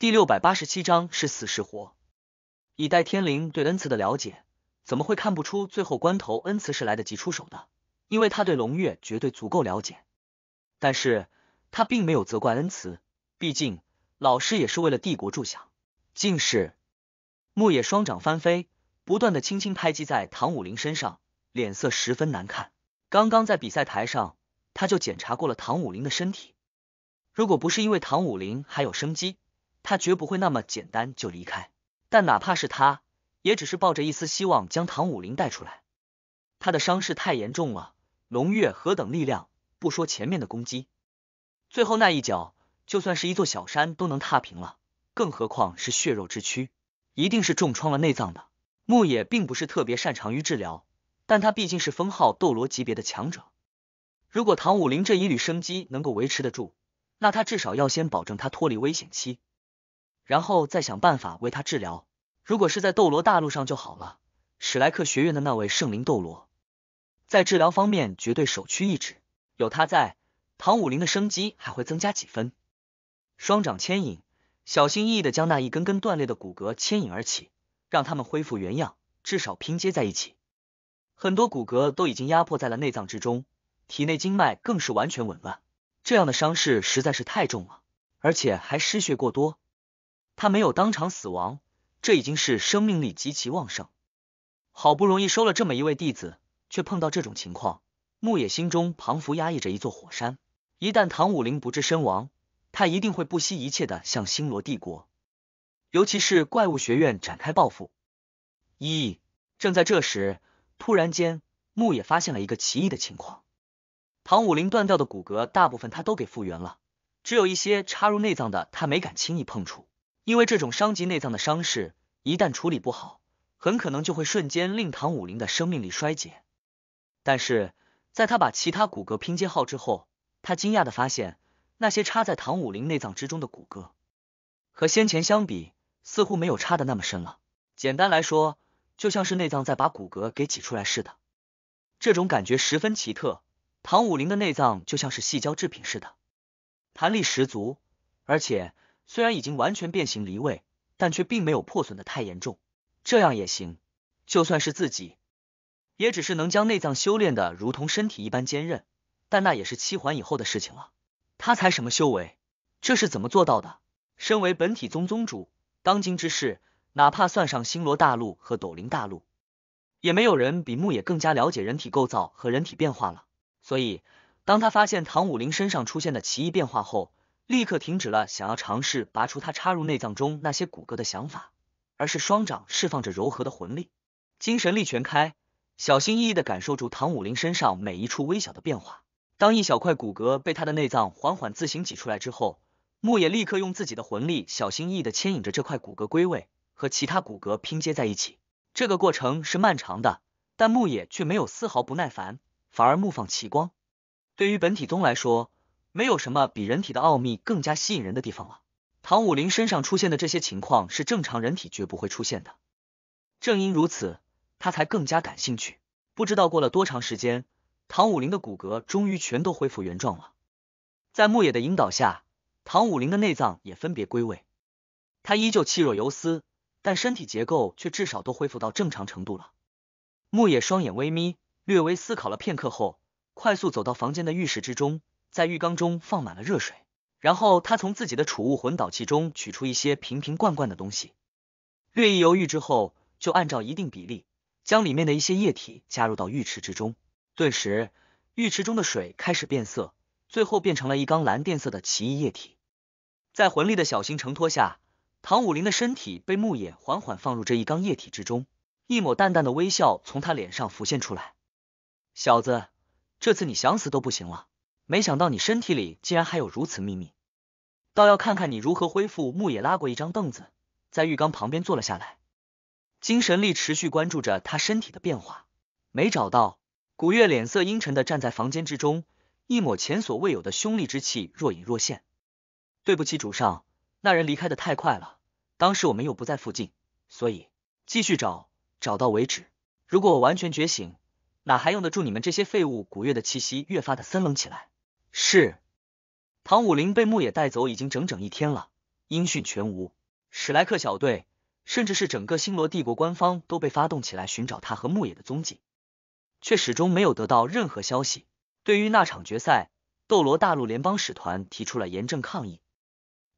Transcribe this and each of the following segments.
第六百八十七章是死是活。以戴天灵对恩慈的了解，怎么会看不出最后关头恩慈是来得及出手的？因为他对龙月绝对足够了解。但是他并没有责怪恩慈，毕竟老师也是为了帝国着想。竟是木野双掌翻飞，不断的轻轻拍击在唐武林身上，脸色十分难看。刚刚在比赛台上，他就检查过了唐武林的身体。如果不是因为唐武林还有生机，他绝不会那么简单就离开，但哪怕是他也只是抱着一丝希望将唐武林带出来。他的伤势太严重了，龙月何等力量，不说前面的攻击，最后那一脚就算是一座小山都能踏平了，更何况是血肉之躯，一定是重创了内脏的。牧野并不是特别擅长于治疗，但他毕竟是封号斗罗级别的强者，如果唐武林这一缕生机能够维持得住，那他至少要先保证他脱离危险期。然后再想办法为他治疗。如果是在斗罗大陆上就好了，史莱克学院的那位圣灵斗罗，在治疗方面绝对首屈一指。有他在，唐武林的生机还会增加几分。双掌牵引，小心翼翼的将那一根根断裂的骨骼牵引而起，让他们恢复原样，至少拼接在一起。很多骨骼都已经压迫在了内脏之中，体内经脉更是完全紊乱。这样的伤势实在是太重了，而且还失血过多。他没有当场死亡，这已经是生命力极其旺盛。好不容易收了这么一位弟子，却碰到这种情况，牧野心中彷佛压抑着一座火山。一旦唐武麟不治身亡，他一定会不惜一切的向星罗帝国，尤其是怪物学院展开报复。一正在这时，突然间木野发现了一个奇异的情况：唐武麟断掉的骨骼大部分他都给复原了，只有一些插入内脏的，他没敢轻易碰触。因为这种伤及内脏的伤势，一旦处理不好，很可能就会瞬间令唐武林的生命力衰竭。但是，在他把其他骨骼拼接好之后，他惊讶的发现，那些插在唐武林内脏之中的骨骼，和先前相比，似乎没有插的那么深了。简单来说，就像是内脏在把骨骼给挤出来似的，这种感觉十分奇特。唐武林的内脏就像是细胶制品似的，弹力十足，而且。虽然已经完全变形离位，但却并没有破损的太严重，这样也行。就算是自己，也只是能将内脏修炼的如同身体一般坚韧，但那也是七环以后的事情了。他才什么修为？这是怎么做到的？身为本体宗宗主，当今之事，哪怕算上星罗大陆和斗灵大陆，也没有人比牧野更加了解人体构造和人体变化了。所以，当他发现唐武林身上出现的奇异变化后，立刻停止了想要尝试拔出他插入内脏中那些骨骼的想法，而是双掌释放着柔和的魂力，精神力全开，小心翼翼的感受住唐武林身上每一处微小的变化。当一小块骨骼被他的内脏缓缓自行挤出来之后，木野立刻用自己的魂力小心翼翼的牵引着这块骨骼归位，和其他骨骼拼接在一起。这个过程是漫长的，但木野却没有丝毫不耐烦，反而目放奇光。对于本体宗来说。没有什么比人体的奥秘更加吸引人的地方了。唐武林身上出现的这些情况是正常人体绝不会出现的，正因如此，他才更加感兴趣。不知道过了多长时间，唐武林的骨骼终于全都恢复原状了。在牧野的引导下，唐武林的内脏也分别归位。他依旧气若游丝，但身体结构却至少都恢复到正常程度了。牧野双眼微眯，略微思考了片刻后，快速走到房间的浴室之中。在浴缸中放满了热水，然后他从自己的储物魂导器中取出一些瓶瓶罐罐的东西，略一犹豫之后，就按照一定比例将里面的一些液体加入到浴池之中。顿时，浴池中的水开始变色，最后变成了一缸蓝靛色的奇异液体。在魂力的小心承托下，唐武林的身体被木野缓缓放入这一缸液体之中。一抹淡淡的微笑从他脸上浮现出来。小子，这次你想死都不行了。没想到你身体里竟然还有如此秘密，倒要看看你如何恢复。牧野拉过一张凳子，在浴缸旁边坐了下来，精神力持续关注着他身体的变化。没找到，古月脸色阴沉的站在房间之中，一抹前所未有的凶戾之气若隐若现。对不起，主上，那人离开的太快了，当时我们又不在附近，所以继续找，找到为止。如果我完全觉醒，哪还用得住你们这些废物？古月的气息越发的森冷起来。是，唐武林被牧野带走已经整整一天了，音讯全无。史莱克小队，甚至是整个星罗帝国官方都被发动起来寻找他和牧野的踪迹，却始终没有得到任何消息。对于那场决赛，斗罗大陆联邦使团提出了严正抗议。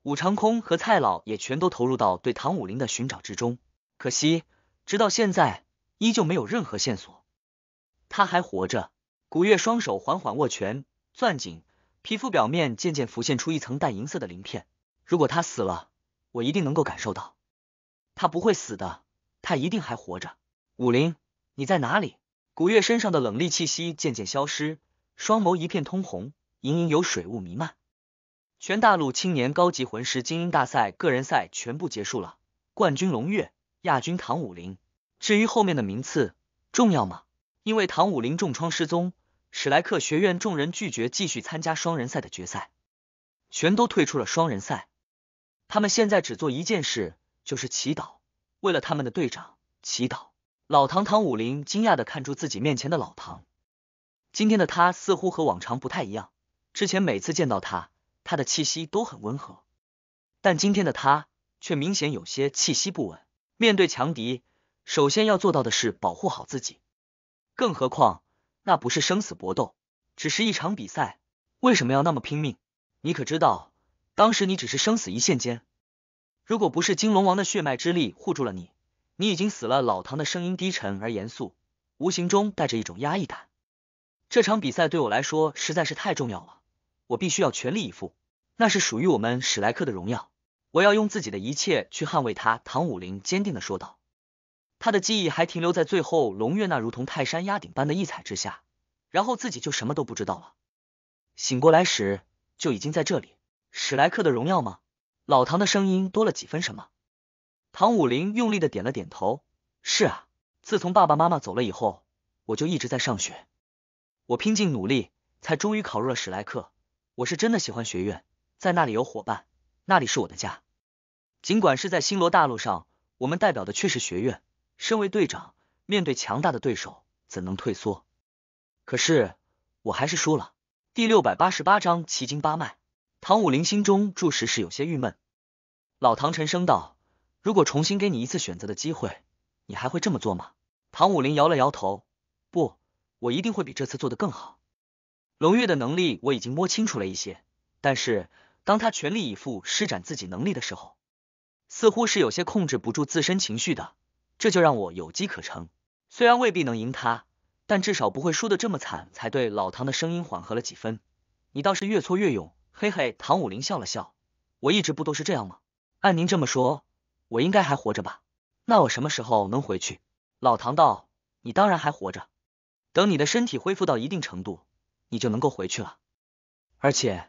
武长空和蔡老也全都投入到对唐武林的寻找之中，可惜直到现在依旧没有任何线索。他还活着。古月双手缓缓握拳，攥紧。皮肤表面渐渐浮现出一层淡银色的鳞片。如果他死了，我一定能够感受到。他不会死的，他一定还活着。武林，你在哪里？古月身上的冷冽气息渐渐消失，双眸一片通红，隐隐有水雾弥漫。全大陆青年高级魂师精英大赛个人赛全部结束了，冠军龙月，亚军唐武林。至于后面的名次，重要吗？因为唐武林重创失踪。史莱克学院众人拒绝继续参加双人赛的决赛，全都退出了双人赛。他们现在只做一件事，就是祈祷，为了他们的队长祈祷。老唐唐武林惊讶的看住自己面前的老唐，今天的他似乎和往常不太一样。之前每次见到他，他的气息都很温和，但今天的他却明显有些气息不稳。面对强敌，首先要做到的是保护好自己，更何况。那不是生死搏斗，只是一场比赛，为什么要那么拼命？你可知道，当时你只是生死一线间，如果不是金龙王的血脉之力护住了你，你已经死了。老唐的声音低沉而严肃，无形中带着一种压抑感。这场比赛对我来说实在是太重要了，我必须要全力以赴，那是属于我们史莱克的荣耀，我要用自己的一切去捍卫它。唐武林坚定的说道。他的记忆还停留在最后，龙月那如同泰山压顶般的异彩之下，然后自己就什么都不知道了。醒过来时，就已经在这里。史莱克的荣耀吗？老唐的声音多了几分什么？唐武林用力的点了点头。是啊，自从爸爸妈妈走了以后，我就一直在上学。我拼尽努力，才终于考入了史莱克。我是真的喜欢学院，在那里有伙伴，那里是我的家。尽管是在星罗大陆上，我们代表的却是学院。身为队长，面对强大的对手，怎能退缩？可是我还是输了。第六百八十八章奇经八脉。唐武林心中注实是有些郁闷。老唐沉声道：“如果重新给你一次选择的机会，你还会这么做吗？”唐武林摇了摇头：“不，我一定会比这次做的更好。”龙月的能力我已经摸清楚了一些，但是当他全力以赴施展自己能力的时候，似乎是有些控制不住自身情绪的。这就让我有机可乘，虽然未必能赢他，但至少不会输得这么惨才对。老唐的声音缓和了几分，你倒是越挫越勇，嘿嘿。唐武林笑了笑，我一直不都是这样吗？按您这么说，我应该还活着吧？那我什么时候能回去？老唐道，你当然还活着，等你的身体恢复到一定程度，你就能够回去了。而且，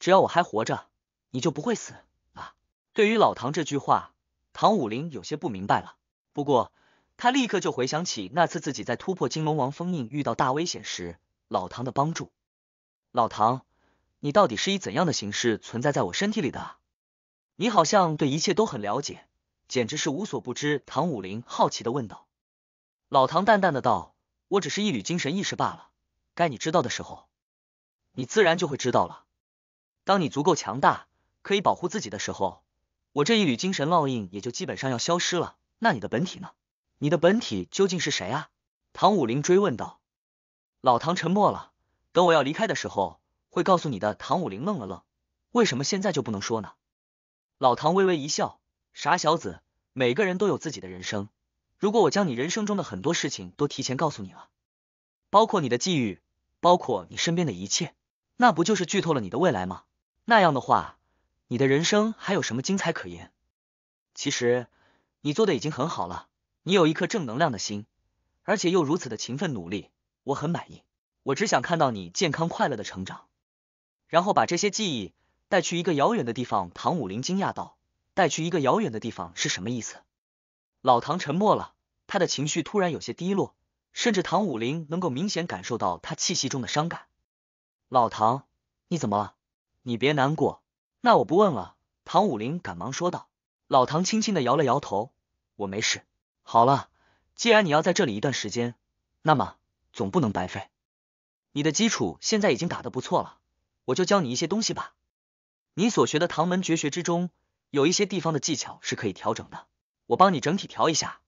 只要我还活着，你就不会死啊。对于老唐这句话，唐武林有些不明白了。不过，他立刻就回想起那次自己在突破金龙王封印遇到大危险时，老唐的帮助。老唐，你到底是以怎样的形式存在在我身体里的？你好像对一切都很了解，简直是无所不知。唐武林好奇的问道。老唐淡淡的道：“我只是一缕精神意识罢了，该你知道的时候，你自然就会知道了。当你足够强大，可以保护自己的时候，我这一缕精神烙印也就基本上要消失了。”那你的本体呢？你的本体究竟是谁啊？唐武林追问道。老唐沉默了。等我要离开的时候，会告诉你的。唐武林愣了愣，为什么现在就不能说呢？老唐微微一笑，傻小子，每个人都有自己的人生。如果我将你人生中的很多事情都提前告诉你了，包括你的际遇，包括你身边的一切，那不就是剧透了你的未来吗？那样的话，你的人生还有什么精彩可言？其实。你做的已经很好了，你有一颗正能量的心，而且又如此的勤奋努力，我很满意。我只想看到你健康快乐的成长，然后把这些记忆带去一个遥远的地方。唐武林惊讶道：“带去一个遥远的地方是什么意思？”老唐沉默了，他的情绪突然有些低落，甚至唐武林能够明显感受到他气息中的伤感。老唐，你怎么了？你别难过。那我不问了。唐武林赶忙说道。老唐轻轻的摇了摇头。我没事，好了，既然你要在这里一段时间，那么总不能白费。你的基础现在已经打得不错了，我就教你一些东西吧。你所学的唐门绝学之中，有一些地方的技巧是可以调整的，我帮你整体调一下。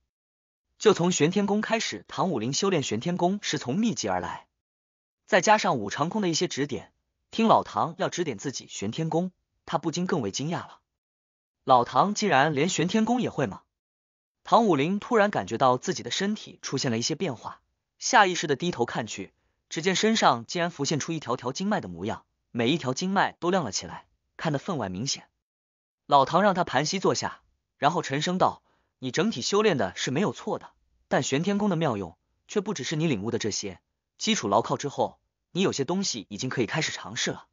就从玄天功开始，唐武林修炼玄天功是从秘籍而来，再加上武长空的一些指点，听老唐要指点自己玄天功，他不禁更为惊讶了。老唐竟然连玄天功也会吗？唐武林突然感觉到自己的身体出现了一些变化，下意识的低头看去，只见身上竟然浮现出一条条经脉的模样，每一条经脉都亮了起来，看得分外明显。老唐让他盘膝坐下，然后沉声道：“你整体修炼的是没有错的，但玄天功的妙用却不只是你领悟的这些。基础牢靠之后，你有些东西已经可以开始尝试了。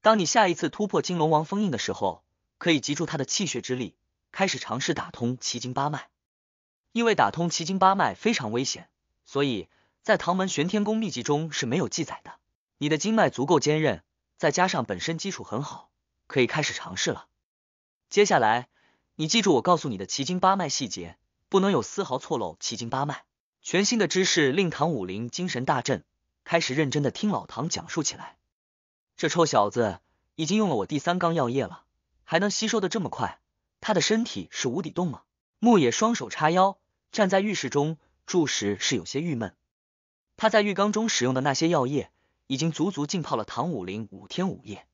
当你下一次突破金龙王封印的时候，可以集住他的气血之力，开始尝试打通奇经八脉。”因为打通奇经八脉非常危险，所以在唐门玄天功秘籍中是没有记载的。你的经脉足够坚韧，再加上本身基础很好，可以开始尝试了。接下来，你记住我告诉你的奇经八脉细节，不能有丝毫错漏。奇经八脉全新的知识令唐武林精神大振，开始认真的听老唐讲述起来。这臭小子已经用了我第三缸药液了，还能吸收的这么快？他的身体是无底洞吗？牧野双手叉腰。站在浴室中住时是有些郁闷。他在浴缸中使用的那些药液，已经足足浸泡了唐武林五天五夜。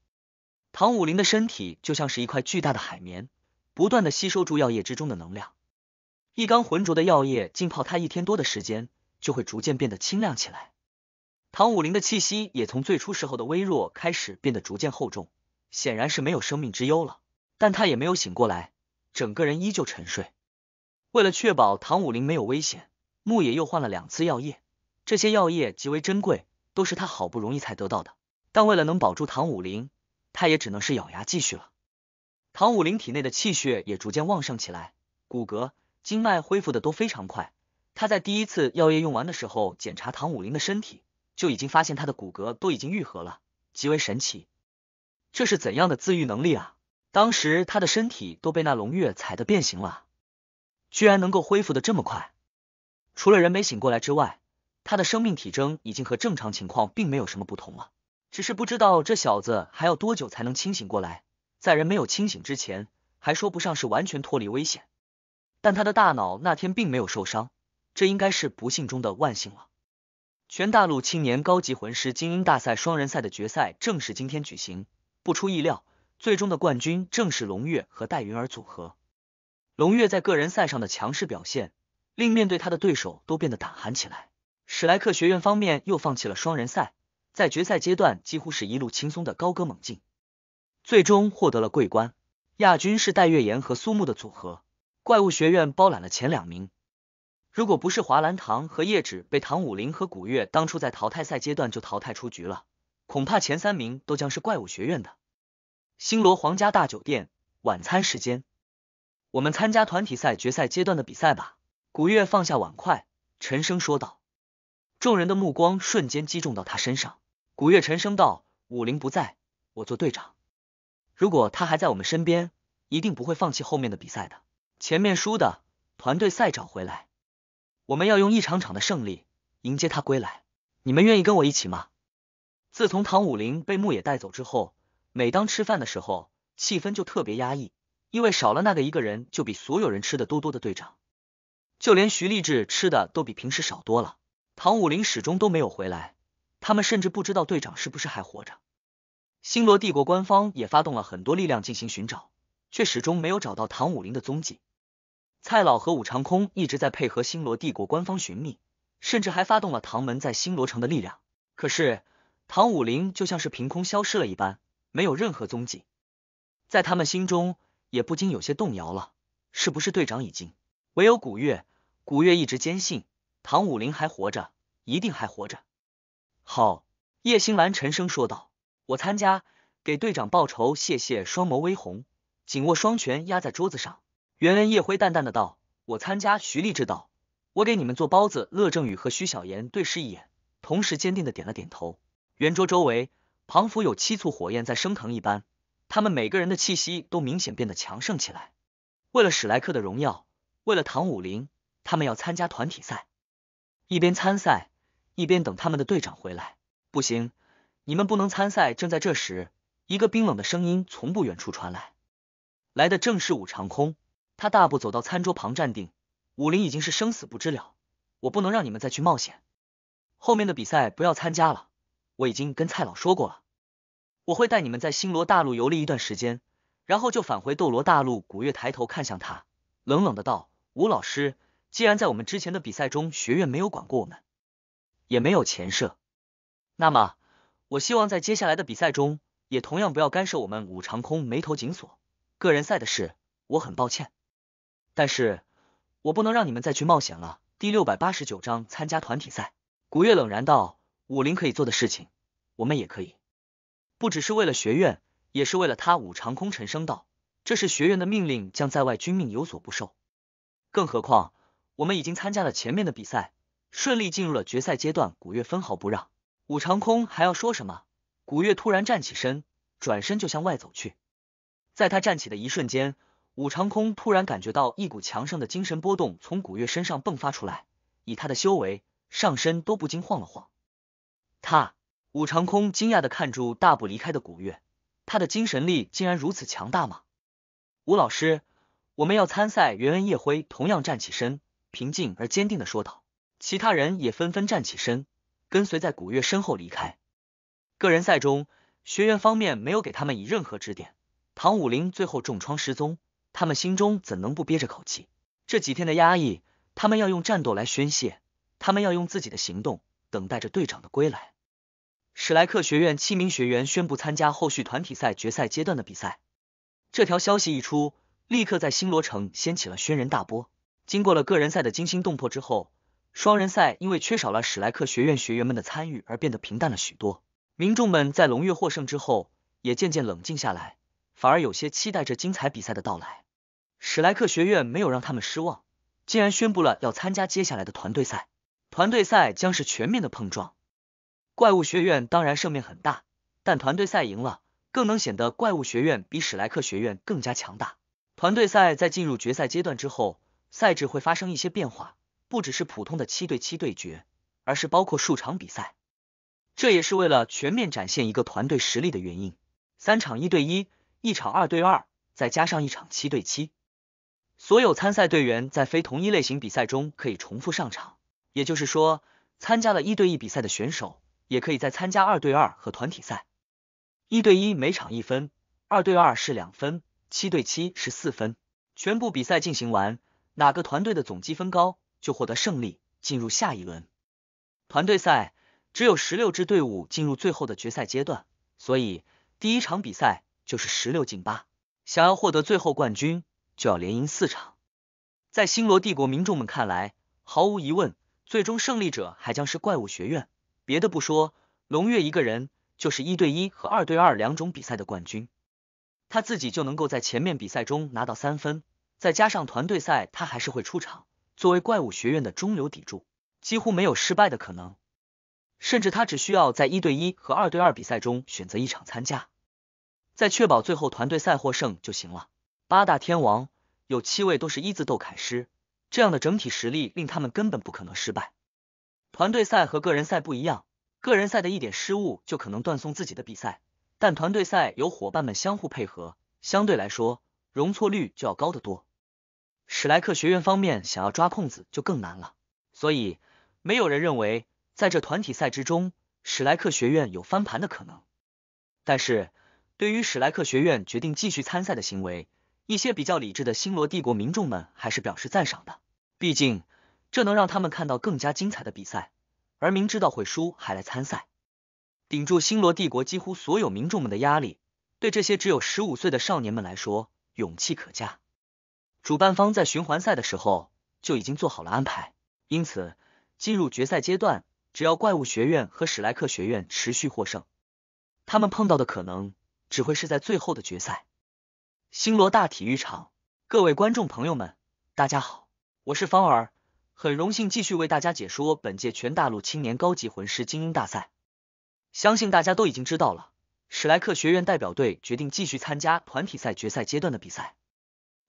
唐武林的身体就像是一块巨大的海绵，不断的吸收住药液之中的能量。一缸浑浊的药液浸泡他一天多的时间，就会逐渐变得清亮起来。唐武林的气息也从最初时候的微弱，开始变得逐渐厚重，显然是没有生命之忧了。但他也没有醒过来，整个人依旧沉睡。为了确保唐武林没有危险，牧野又换了两次药液。这些药液极为珍贵，都是他好不容易才得到的。但为了能保住唐武林，他也只能是咬牙继续了。唐武林体内的气血也逐渐旺盛起来，骨骼、经脉恢复的都非常快。他在第一次药液用完的时候，检查唐武林的身体，就已经发现他的骨骼都已经愈合了，极为神奇。这是怎样的自愈能力啊？当时他的身体都被那龙月踩得变形了。居然能够恢复的这么快，除了人没醒过来之外，他的生命体征已经和正常情况并没有什么不同了。只是不知道这小子还要多久才能清醒过来，在人没有清醒之前，还说不上是完全脱离危险。但他的大脑那天并没有受伤，这应该是不幸中的万幸了。全大陆青年高级魂师精英大赛双人赛的决赛正是今天举行，不出意料，最终的冠军正是龙月和戴云儿组合。龙月在个人赛上的强势表现，令面对他的对手都变得胆寒起来。史莱克学院方面又放弃了双人赛，在决赛阶段几乎是一路轻松的高歌猛进，最终获得了桂冠。亚军是戴月岩和苏木的组合，怪物学院包揽了前两名。如果不是华兰堂和叶芷被唐武林和古月当初在淘汰赛阶段就淘汰出局了，恐怕前三名都将是怪物学院的。星罗皇家大酒店晚餐时间。我们参加团体赛决赛阶段的比赛吧。古月放下碗筷，沉声说道。众人的目光瞬间击中到他身上。古月沉声道：“武林不在，我做队长。如果他还在我们身边，一定不会放弃后面的比赛的。前面输的团队赛找回来，我们要用一场场的胜利迎接他归来。你们愿意跟我一起吗？”自从唐武麟被牧野带走之后，每当吃饭的时候，气氛就特别压抑。因为少了那个一个人，就比所有人吃的多多的队长，就连徐立志吃的都比平时少多了。唐武林始终都没有回来，他们甚至不知道队长是不是还活着。星罗帝国官方也发动了很多力量进行寻找，却始终没有找到唐武林的踪迹。蔡老和武长空一直在配合星罗帝国官方寻觅，甚至还发动了唐门在星罗城的力量，可是唐武林就像是凭空消失了一般，没有任何踪迹。在他们心中。也不禁有些动摇了，是不是队长已经唯有古月？古月一直坚信唐武林还活着，一定还活着。好，叶星兰沉声说道：“我参加，给队长报仇。”谢谢。双眸微红，紧握双拳压在桌子上。袁恩、叶辉淡淡的道：“我参加。”徐立志道：“我给你们做包子。”乐正宇和徐小言对视一眼，同时坚定的点了点头。圆桌周围，仿佛有七簇火焰在升腾一般。他们每个人的气息都明显变得强盛起来。为了史莱克的荣耀，为了唐武林，他们要参加团体赛。一边参赛，一边等他们的队长回来。不行，你们不能参赛。正在这时，一个冰冷的声音从不远处传来，来的正是武长空。他大步走到餐桌旁站定。武林已经是生死不知了，我不能让你们再去冒险。后面的比赛不要参加了，我已经跟蔡老说过了。我会带你们在星罗大陆游历一段时间，然后就返回斗罗大陆。古月抬头看向他，冷冷的道：“吴老师，既然在我们之前的比赛中，学院没有管过我们，也没有前设，那么我希望在接下来的比赛中，也同样不要干涉我们。”五长空眉头紧锁，个人赛的事，我很抱歉，但是我不能让你们再去冒险了。第六百八十九章参加团体赛。古月冷然道：“武林可以做的事情，我们也可以。”不只是为了学院，也是为了他。武长空沉声道：“这是学院的命令，将在外，军命有所不受。更何况，我们已经参加了前面的比赛，顺利进入了决赛阶段。”古月分毫不让。武长空还要说什么，古月突然站起身，转身就向外走去。在他站起的一瞬间，武长空突然感觉到一股强盛的精神波动从古月身上迸发出来，以他的修为，上身都不禁晃了晃。他。武长空惊讶的看住大步离开的古月，他的精神力竟然如此强大吗？吴老师，我们要参赛。袁恩、叶辉同样站起身，平静而坚定的说道。其他人也纷纷站起身，跟随在古月身后离开。个人赛中，学员方面没有给他们以任何指点。唐武林最后重创失踪，他们心中怎能不憋着口气？这几天的压抑，他们要用战斗来宣泄，他们要用自己的行动，等待着队长的归来。史莱克学院七名学员宣布参加后续团体赛决赛阶段的比赛。这条消息一出，立刻在星罗城掀起了轩然大波。经过了个人赛的惊心动魄之后，双人赛因为缺少了史莱克学院学员们的参与而变得平淡了许多。民众们在龙月获胜之后也渐渐冷静下来，反而有些期待着精彩比赛的到来。史莱克学院没有让他们失望，竟然宣布了要参加接下来的团队赛。团队赛将是全面的碰撞。怪物学院当然胜面很大，但团队赛赢了更能显得怪物学院比史莱克学院更加强大。团队赛在进入决赛阶段之后，赛制会发生一些变化，不只是普通的七对七对决，而是包括数场比赛。这也是为了全面展现一个团队实力的原因。三场一对一，一场二对二，再加上一场七对七。所有参赛队员在非同一类型比赛中可以重复上场，也就是说，参加了一对一比赛的选手。也可以再参加二对二和团体赛，一对一每场一分，二对二是两分，七对七是四分。全部比赛进行完，哪个团队的总积分高就获得胜利，进入下一轮。团队赛只有十六支队伍进入最后的决赛阶段，所以第一场比赛就是十六进八。想要获得最后冠军，就要连赢四场。在星罗帝国民众们看来，毫无疑问，最终胜利者还将是怪物学院。别的不说，龙月一个人就是一对一和二对二两种比赛的冠军，他自己就能够在前面比赛中拿到三分，再加上团队赛他还是会出场，作为怪物学院的中流砥柱，几乎没有失败的可能。甚至他只需要在一对一和二对二比赛中选择一场参加，在确保最后团队赛获胜就行了。八大天王有七位都是一字斗凯诗，这样的整体实力令他们根本不可能失败。团队赛和个人赛不一样，个人赛的一点失误就可能断送自己的比赛，但团队赛有伙伴们相互配合，相对来说容错率就要高得多。史莱克学院方面想要抓空子就更难了，所以没有人认为在这团体赛之中史莱克学院有翻盘的可能。但是，对于史莱克学院决定继续参赛的行为，一些比较理智的星罗帝国民众们还是表示赞赏的，毕竟。这能让他们看到更加精彩的比赛，而明知道会输还来参赛，顶住星罗帝国几乎所有民众们的压力，对这些只有十五岁的少年们来说，勇气可嘉。主办方在循环赛的时候就已经做好了安排，因此进入决赛阶段，只要怪物学院和史莱克学院持续获胜，他们碰到的可能只会是在最后的决赛。星罗大体育场，各位观众朋友们，大家好，我是芳儿。很荣幸继续为大家解说本届全大陆青年高级魂师精英大赛。相信大家都已经知道了，史莱克学院代表队决定继续参加团体赛决赛阶段的比赛。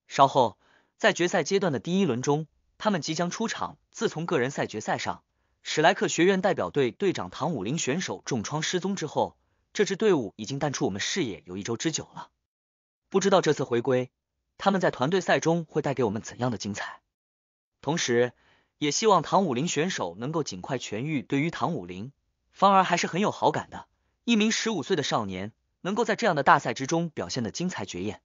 稍后在决赛阶段的第一轮中，他们即将出场。自从个人赛决赛上，史莱克学院代表队队长唐武林选手重创失踪之后，这支队伍已经淡出我们视野有一周之久了。不知道这次回归，他们在团队赛中会带给我们怎样的精彩？同时。也希望唐武林选手能够尽快痊愈。对于唐武林，方儿还是很有好感的。一名十五岁的少年能够在这样的大赛之中表现的精彩绝艳，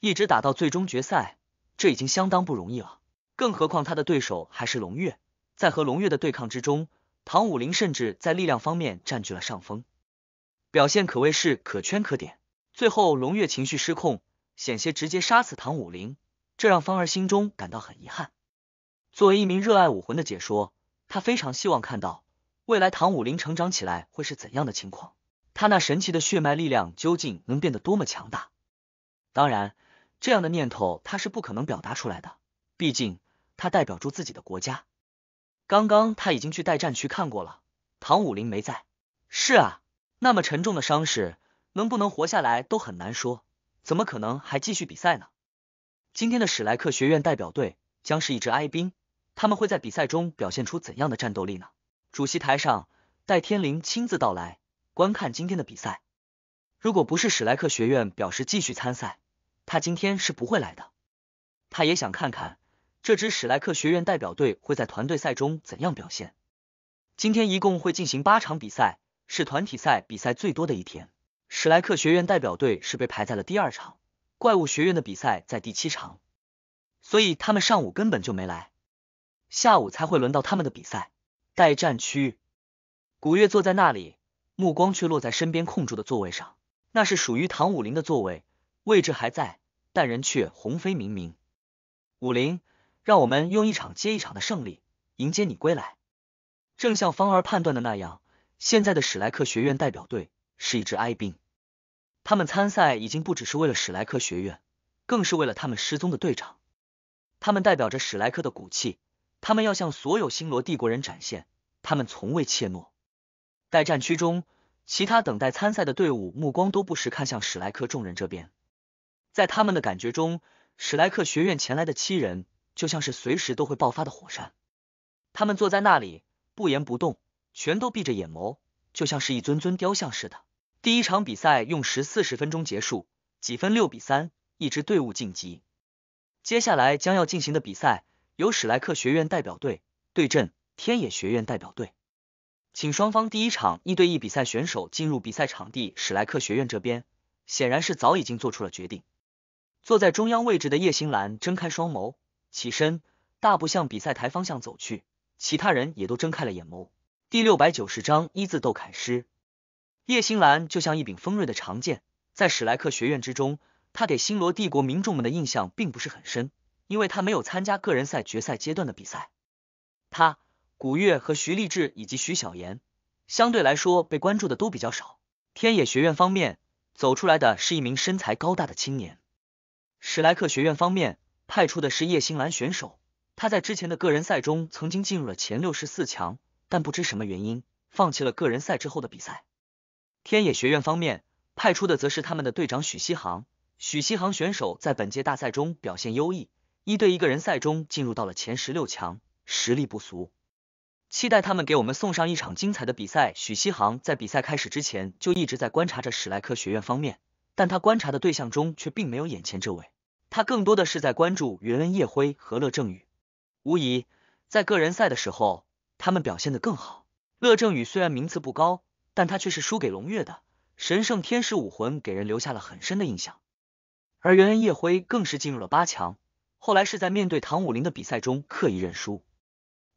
一直打到最终决赛，这已经相当不容易了。更何况他的对手还是龙月，在和龙月的对抗之中，唐武林甚至在力量方面占据了上风，表现可谓是可圈可点。最后龙月情绪失控，险些直接杀死唐武林，这让方儿心中感到很遗憾。作为一名热爱武魂的解说，他非常希望看到未来唐武林成长起来会是怎样的情况。他那神奇的血脉力量究竟能变得多么强大？当然，这样的念头他是不可能表达出来的，毕竟他代表住自己的国家。刚刚他已经去代战区看过了，唐武林没在。是啊，那么沉重的伤势，能不能活下来都很难说，怎么可能还继续比赛呢？今天的史莱克学院代表队将是一支哀兵。他们会在比赛中表现出怎样的战斗力呢？主席台上，戴天灵亲自到来观看今天的比赛。如果不是史莱克学院表示继续参赛，他今天是不会来的。他也想看看这支史莱克学院代表队会在团队赛中怎样表现。今天一共会进行八场比赛，是团体赛比赛最多的一天。史莱克学院代表队是被排在了第二场，怪物学院的比赛在第七场，所以他们上午根本就没来。下午才会轮到他们的比赛。待战区，古月坐在那里，目光却落在身边空着的座位上。那是属于唐武林的座位，位置还在，但人却鸿飞冥冥。武林，让我们用一场接一场的胜利迎接你归来。正像芳儿判断的那样，现在的史莱克学院代表队是一支哀兵。他们参赛已经不只是为了史莱克学院，更是为了他们失踪的队长。他们代表着史莱克的骨气。他们要向所有星罗帝国人展现，他们从未怯懦。待战区中，其他等待参赛的队伍目光都不时看向史莱克众人这边，在他们的感觉中，史莱克学院前来的七人就像是随时都会爆发的火山。他们坐在那里，不言不动，全都闭着眼眸，就像是一尊尊雕像似的。第一场比赛用时四十分钟结束，几分六比三，一支队伍晋级。接下来将要进行的比赛。由史莱克学院代表队对阵天野学院代表队，请双方第一场一对一比赛选手进入比赛场地。史莱克学院这边显然是早已经做出了决定。坐在中央位置的叶星兰睁开双眸，起身大步向比赛台方向走去，其他人也都睁开了眼眸。第六百九十章一字斗凯诗。叶星兰就像一柄锋锐的长剑，在史莱克学院之中，他给星罗帝国民众们的印象并不是很深。因为他没有参加个人赛决赛阶段的比赛，他古月和徐立志以及徐小言相对来说被关注的都比较少。天野学院方面走出来的是一名身材高大的青年，史莱克学院方面派出的是叶星兰选手，他在之前的个人赛中曾经进入了前六十四强，但不知什么原因放弃了个人赛之后的比赛。天野学院方面派出的则是他们的队长许西航，许西航选手在本届大赛中表现优异。一对一个人赛中进入到了前十六强，实力不俗，期待他们给我们送上一场精彩的比赛。许西航在比赛开始之前就一直在观察着史莱克学院方面，但他观察的对象中却并没有眼前这位，他更多的是在关注袁恩、叶辉和乐正宇。无疑，在个人赛的时候，他们表现得更好。乐正宇虽然名次不高，但他却是输给龙月的神圣天使武魂，给人留下了很深的印象。而袁恩叶辉更是进入了八强。后来是在面对唐武林的比赛中刻意认输，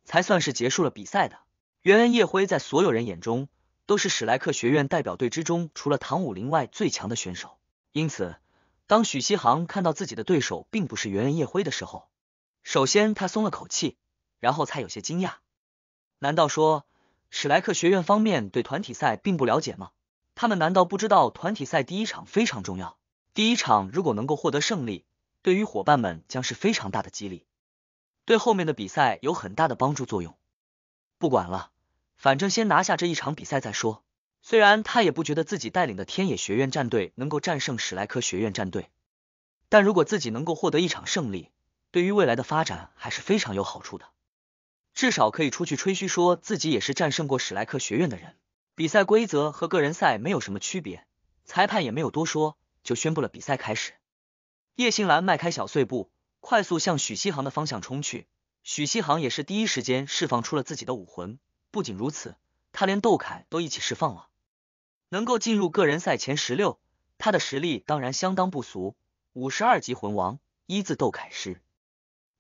才算是结束了比赛的。袁恩叶辉在所有人眼中都是史莱克学院代表队之中除了唐武林外最强的选手。因此，当许西航看到自己的对手并不是袁恩叶辉的时候，首先他松了口气，然后才有些惊讶。难道说史莱克学院方面对团体赛并不了解吗？他们难道不知道团体赛第一场非常重要？第一场如果能够获得胜利。对于伙伴们将是非常大的激励，对后面的比赛有很大的帮助作用。不管了，反正先拿下这一场比赛再说。虽然他也不觉得自己带领的天野学院战队能够战胜史莱克学院战队，但如果自己能够获得一场胜利，对于未来的发展还是非常有好处的。至少可以出去吹嘘说自己也是战胜过史莱克学院的人。比赛规则和个人赛没有什么区别，裁判也没有多说，就宣布了比赛开始。叶星兰迈开小碎步，快速向许西航的方向冲去。许西航也是第一时间释放出了自己的武魂，不仅如此，他连斗铠都一起释放了。能够进入个人赛前十六，他的实力当然相当不俗。五十二级魂王，一字斗铠师，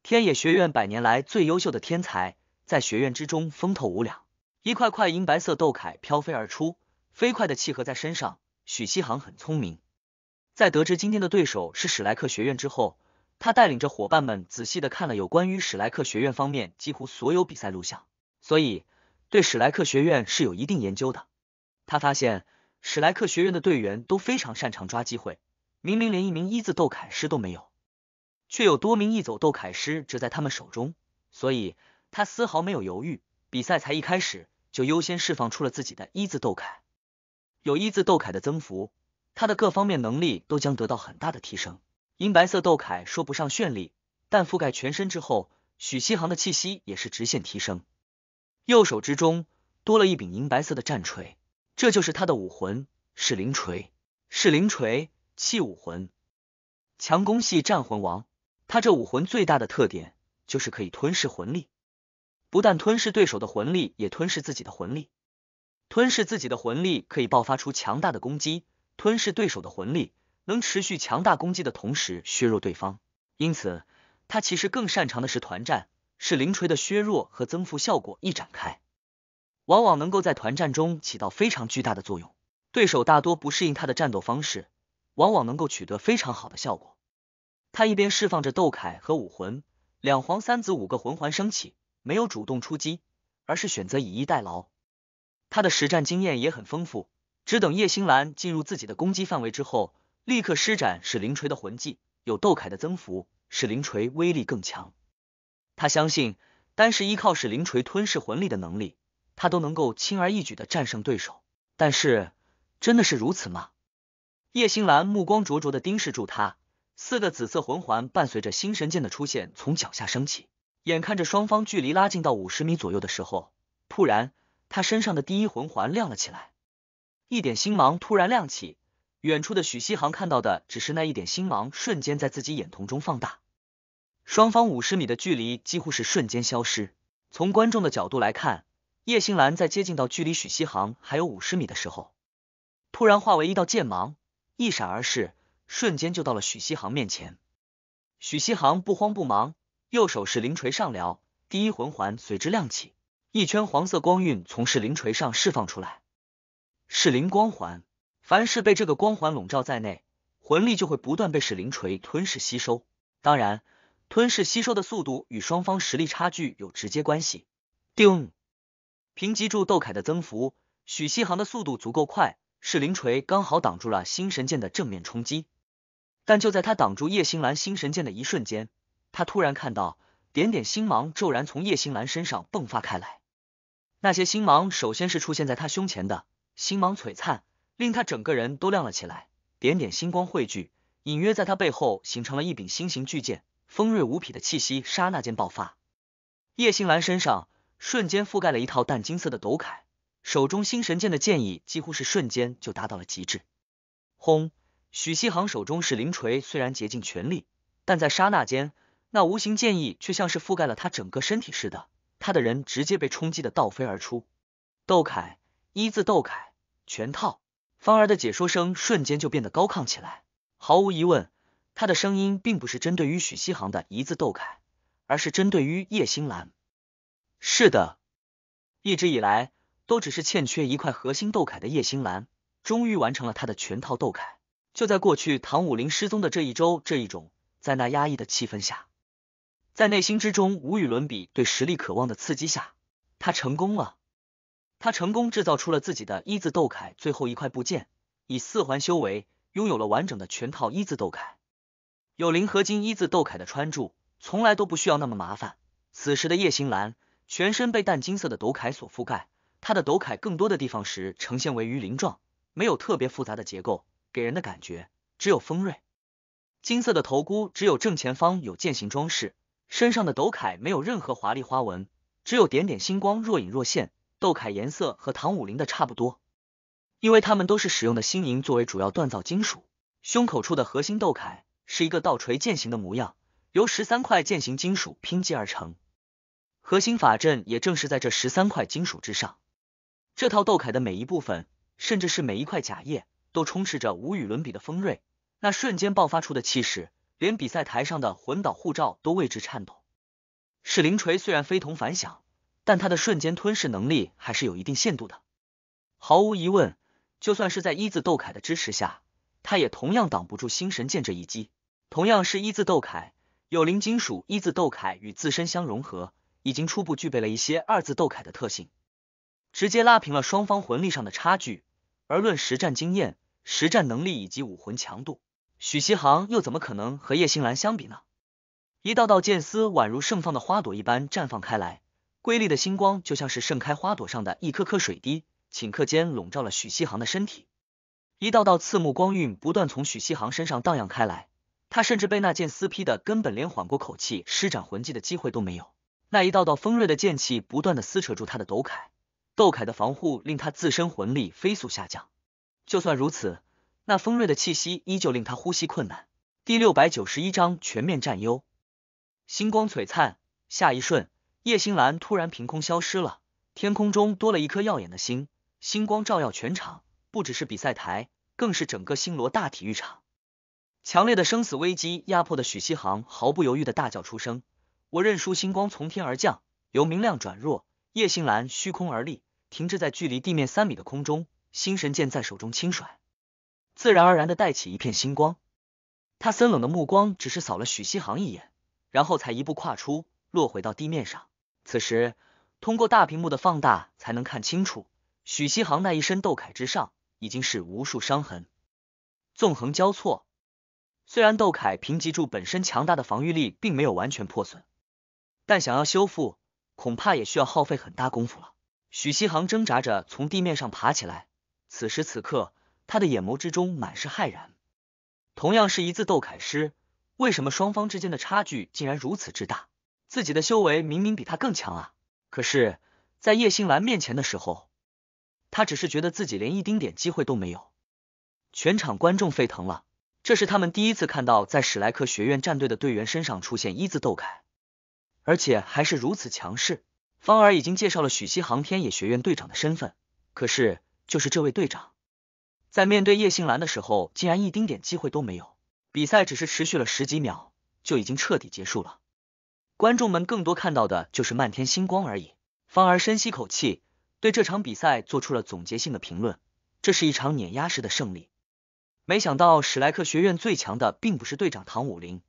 天野学院百年来最优秀的天才，在学院之中风头无两。一块块银白色斗铠飘飞而出，飞快的契合在身上。许西航很聪明。在得知今天的对手是史莱克学院之后，他带领着伙伴们仔细的看了有关于史莱克学院方面几乎所有比赛录像，所以对史莱克学院是有一定研究的。他发现史莱克学院的队员都非常擅长抓机会，明明连一名一字斗凯师都没有，却有多名一走斗凯师只在他们手中，所以他丝毫没有犹豫，比赛才一开始就优先释放出了自己的一字斗凯，有一字斗凯的增幅。他的各方面能力都将得到很大的提升。银白色斗铠说不上绚丽，但覆盖全身之后，许西航的气息也是直线提升。右手之中多了一柄银白色的战锤，这就是他的武魂，是灵锤，是灵锤器武魂，强攻系战魂王。他这武魂最大的特点就是可以吞噬魂力，不但吞噬对手的魂力，也吞噬自己的魂力。吞噬自己的魂力可以爆发出强大的攻击。吞噬对手的魂力，能持续强大攻击的同时削弱对方，因此他其实更擅长的是团战，是灵锤的削弱和增幅效果一展开，往往能够在团战中起到非常巨大的作用。对手大多不适应他的战斗方式，往往能够取得非常好的效果。他一边释放着斗铠和武魂，两黄三紫五个魂环升起，没有主动出击，而是选择以逸待劳。他的实战经验也很丰富。只等叶星兰进入自己的攻击范围之后，立刻施展使灵锤的魂技，有斗铠的增幅，使灵锤威力更强。他相信，单是依靠使灵锤吞噬魂力的能力，他都能够轻而易举的战胜对手。但是，真的是如此吗？叶星兰目光灼灼的盯视住他，四个紫色魂环伴随着星神剑的出现从脚下升起。眼看着双方距离拉近到五十米左右的时候，突然，他身上的第一魂环亮了起来。一点星芒突然亮起，远处的许西航看到的只是那一点星芒，瞬间在自己眼瞳中放大。双方五十米的距离几乎是瞬间消失。从观众的角度来看，叶星澜在接近到距离许西航还有五十米的时候，突然化为一道剑芒，一闪而逝，瞬间就到了许西航面前。许西航不慌不忙，右手是灵锤上撩，第一魂环随之亮起，一圈黄色光晕从是灵锤上释放出来。是灵光环，凡是被这个光环笼罩在内，魂力就会不断被使灵锤吞噬吸收。当然，吞噬吸收的速度与双方实力差距有直接关系。叮，凭藉住斗铠的增幅，许西航的速度足够快，噬灵锤刚好挡住了星神剑的正面冲击。但就在他挡住叶星兰星神剑的一瞬间，他突然看到点点星芒骤然从叶星兰身上迸发开来。那些星芒首先是出现在他胸前的。星芒璀璨，令他整个人都亮了起来。点点星光汇聚，隐约在他背后形成了一柄星形巨剑，锋锐无匹的气息刹那间爆发。叶星兰身上瞬间覆盖了一套淡金色的斗铠，手中星神剑的剑意几乎是瞬间就达到了极致。轰！许西航手中是灵锤，虽然竭尽全力，但在刹那间，那无形剑意却像是覆盖了他整个身体似的，他的人直接被冲击的倒飞而出。斗铠。一字斗凯全套，芳儿的解说声瞬间就变得高亢起来。毫无疑问，她的声音并不是针对于许西航的一字斗凯，而是针对于叶星兰。是的，一直以来都只是欠缺一块核心斗凯的叶星兰，终于完成了他的全套斗凯。就在过去唐武林失踪的这一周这一种，在那压抑的气氛下，在内心之中无与伦比对实力渴望的刺激下，他成功了。他成功制造出了自己的一字斗铠最后一块部件，以四环修为拥有了完整的全套一字斗铠。有零合金一字斗铠的穿著，从来都不需要那么麻烦。此时的叶星兰全身被淡金色的斗铠所覆盖，他的斗铠更多的地方时呈现为鱼鳞状，没有特别复杂的结构，给人的感觉只有锋锐。金色的头箍只有正前方有剑形装饰，身上的斗铠没有任何华丽花纹，只有点点星光若隐若现。斗铠颜色和唐武林的差不多，因为他们都是使用的新银作为主要锻造金属。胸口处的核心斗铠是一个倒锤剑形的模样，由十三块剑形金属拼接而成。核心法阵也正是在这十三块金属之上。这套斗铠的每一部分，甚至是每一块甲叶，都充斥着无与伦比的锋锐。那瞬间爆发出的气势，连比赛台上的魂导护罩都为之颤抖。是灵锤，虽然非同凡响。但他的瞬间吞噬能力还是有一定限度的。毫无疑问，就算是在一字斗铠的支持下，他也同样挡不住星神剑这一击。同样是一字斗铠，有灵金属一字斗铠与自身相融合，已经初步具备了一些二字斗铠的特性，直接拉平了双方魂力上的差距。而论实战经验、实战能力以及武魂强度，许西航又怎么可能和叶星兰相比呢？一道道剑丝宛如盛放的花朵一般绽放开来。瑰丽的星光就像是盛开花朵上的一颗颗水滴，顷刻间笼罩了许西航的身体。一道道刺目光晕不断从许西航身上荡漾开来，他甚至被那剑撕劈的，根本连缓过口气施展魂技的机会都没有。那一道道锋锐的剑气不断的撕扯住他的斗铠，斗铠的防护令他自身魂力飞速下降。就算如此，那锋锐的气息依旧令他呼吸困难。第六百九十一章全面占优，星光璀璨，下一瞬。叶星兰突然凭空消失了，天空中多了一颗耀眼的星，星光照耀全场，不只是比赛台，更是整个星罗大体育场。强烈的生死危机压迫的许西航毫不犹豫的大叫出声：“我认输！”星光从天而降，由明亮转弱。叶星兰虚空而立，停滞在距离地面三米的空中，星神剑在手中轻甩，自然而然的带起一片星光。他森冷的目光只是扫了许西航一眼，然后才一步跨出，落回到地面上。此时，通过大屏幕的放大才能看清楚，许西航那一身斗铠之上已经是无数伤痕，纵横交错。虽然斗铠凭脊柱本身强大的防御力并没有完全破损，但想要修复，恐怕也需要耗费很大功夫了。许西航挣扎着从地面上爬起来，此时此刻，他的眼眸之中满是骇然。同样是一字斗铠师，为什么双方之间的差距竟然如此之大？自己的修为明明比他更强啊，可是，在叶星兰面前的时候，他只是觉得自己连一丁点机会都没有。全场观众沸腾了，这是他们第一次看到在史莱克学院战队的队员身上出现一字斗铠，而且还是如此强势。芳儿已经介绍了许西航天野学院队长的身份，可是，就是这位队长，在面对叶星兰的时候，竟然一丁点机会都没有。比赛只是持续了十几秒，就已经彻底结束了。观众们更多看到的就是漫天星光而已。芳儿深吸口气，对这场比赛做出了总结性的评论：这是一场碾压式的胜利。没想到史莱克学院最强的并不是队长唐武林，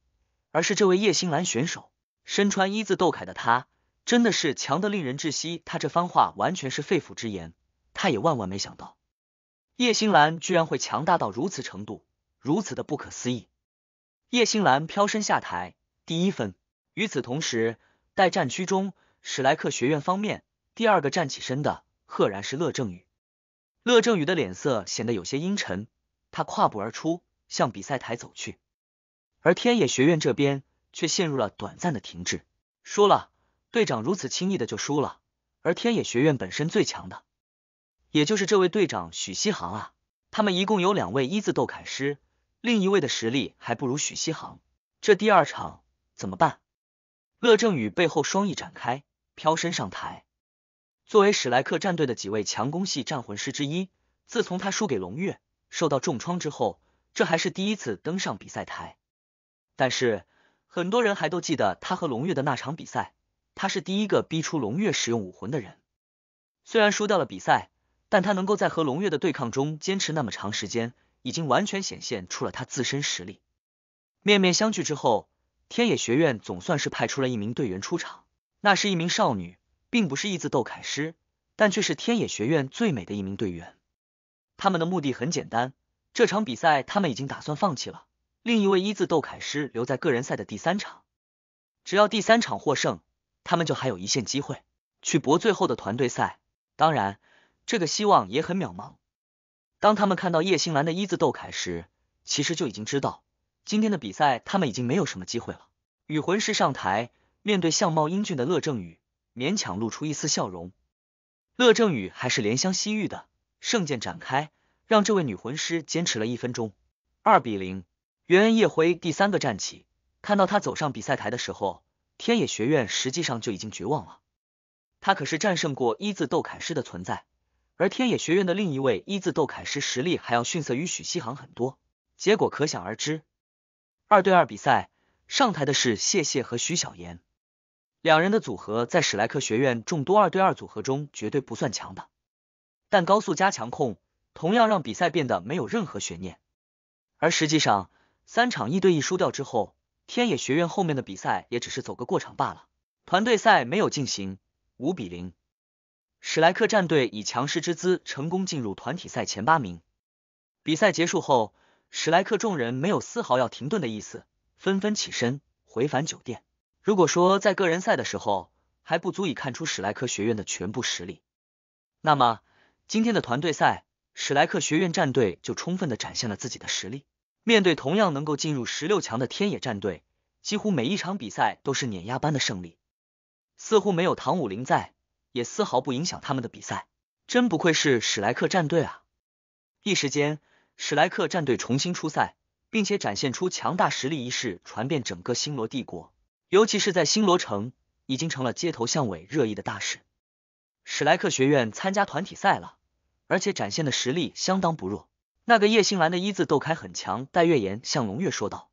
而是这位叶星兰选手。身穿一字斗铠的他，真的是强得令人窒息。他这番话完全是肺腑之言。他也万万没想到，叶星兰居然会强大到如此程度，如此的不可思议。叶星兰飘身下台，第一分。与此同时，待战区中，史莱克学院方面第二个站起身的，赫然是乐正宇。乐正宇的脸色显得有些阴沉，他跨步而出，向比赛台走去。而天野学院这边却陷入了短暂的停滞。输了，队长如此轻易的就输了。而天野学院本身最强的，也就是这位队长许西航啊。他们一共有两位一字斗砍师，另一位的实力还不如许西航。这第二场怎么办？乐正宇背后双翼展开，飘身上台。作为史莱克战队的几位强攻系战魂师之一，自从他输给龙月，受到重创之后，这还是第一次登上比赛台。但是，很多人还都记得他和龙月的那场比赛。他是第一个逼出龙月使用武魂的人。虽然输掉了比赛，但他能够在和龙月的对抗中坚持那么长时间，已经完全显现出了他自身实力。面面相觑之后。天野学院总算是派出了一名队员出场，那是一名少女，并不是一字斗凯师，但却是天野学院最美的一名队员。他们的目的很简单，这场比赛他们已经打算放弃了。另一位一字斗凯师留在个人赛的第三场，只要第三场获胜，他们就还有一线机会去搏最后的团队赛。当然，这个希望也很渺茫。当他们看到叶星兰的一字斗凯时，其实就已经知道。今天的比赛，他们已经没有什么机会了。女魂师上台，面对相貌英俊的乐正宇，勉强露出一丝笑容。乐正宇还是怜香惜玉的，圣剑展开，让这位女魂师坚持了一分钟。二比零，袁恩叶辉第三个站起，看到他走上比赛台的时候，天野学院实际上就已经绝望了。他可是战胜过一字斗凯师的存在，而天野学院的另一位一字斗凯师实力还要逊色于许西航很多，结果可想而知。二对二比赛上台的是谢谢和徐小言，两人的组合在史莱克学院众多二对二组合中绝对不算强的，但高速加强控同样让比赛变得没有任何悬念。而实际上，三场一对一输掉之后，天野学院后面的比赛也只是走个过场罢了。团队赛没有进行，五比零，史莱克战队以强势之姿成功进入团体赛前八名。比赛结束后。史莱克众人没有丝毫要停顿的意思，纷纷起身回返酒店。如果说在个人赛的时候还不足以看出史莱克学院的全部实力，那么今天的团队赛，史莱克学院战队就充分的展现了自己的实力。面对同样能够进入十六强的天野战队，几乎每一场比赛都是碾压般的胜利，似乎没有唐舞麟在，也丝毫不影响他们的比赛。真不愧是史莱克战队啊！一时间。史莱克战队重新出赛，并且展现出强大实力一事，传遍整个星罗帝国，尤其是在星罗城，已经成了街头巷尾热议的大事。史莱克学院参加团体赛了，而且展现的实力相当不弱。那个叶星兰的一字斗开很强。戴月岩向龙月说道：“